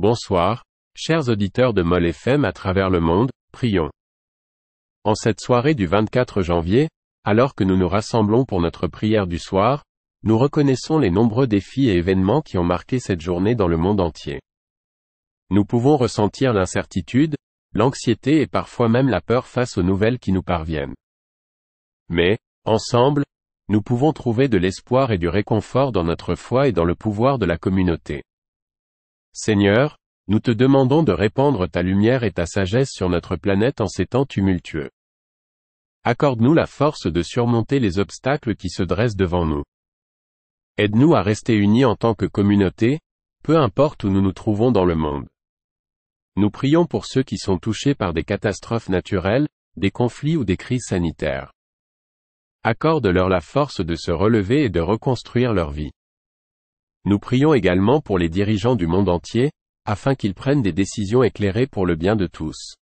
Bonsoir, chers auditeurs de Mol FM à travers le monde, prions. En cette soirée du 24 janvier, alors que nous nous rassemblons pour notre prière du soir, nous reconnaissons les nombreux défis et événements qui ont marqué cette journée dans le monde entier. Nous pouvons ressentir l'incertitude, l'anxiété et parfois même la peur face aux nouvelles qui nous parviennent. Mais, ensemble, nous pouvons trouver de l'espoir et du réconfort dans notre foi et dans le pouvoir de la communauté. Seigneur, nous te demandons de répandre ta lumière et ta sagesse sur notre planète en ces temps tumultueux. Accorde-nous la force de surmonter les obstacles qui se dressent devant nous. Aide-nous à rester unis en tant que communauté, peu importe où nous nous trouvons dans le monde. Nous prions pour ceux qui sont touchés par des catastrophes naturelles, des conflits ou des crises sanitaires. Accorde-leur la force de se relever et de reconstruire leur vie. Nous prions également pour les dirigeants du monde entier, afin qu'ils prennent des décisions éclairées pour le bien de tous.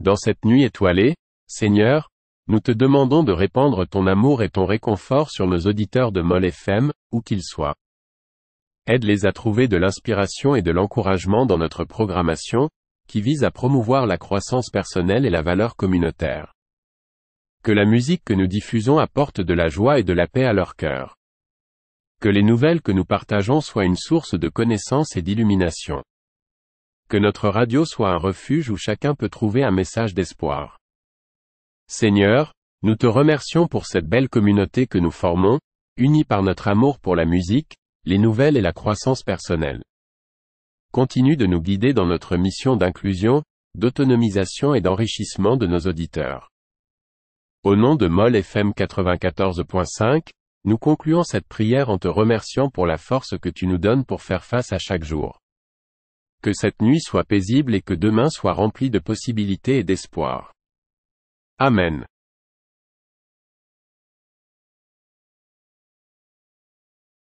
Dans cette nuit étoilée, Seigneur, nous te demandons de répandre ton amour et ton réconfort sur nos auditeurs de Mol FM, où qu'ils soient. Aide-les à trouver de l'inspiration et de l'encouragement dans notre programmation, qui vise à promouvoir la croissance personnelle et la valeur communautaire. Que la musique que nous diffusons apporte de la joie et de la paix à leur cœur. Que les nouvelles que nous partageons soient une source de connaissance et d'illumination. Que notre radio soit un refuge où chacun peut trouver un message d'espoir. Seigneur, nous te remercions pour cette belle communauté que nous formons, unie par notre amour pour la musique, les nouvelles et la croissance personnelle. Continue de nous guider dans notre mission d'inclusion, d'autonomisation et d'enrichissement de nos auditeurs. Au nom de MOL FM 94.5, nous concluons cette prière en te remerciant pour la force que tu nous donnes pour faire face à chaque jour. Que cette nuit soit paisible et que demain soit rempli de possibilités et d'espoir. Amen.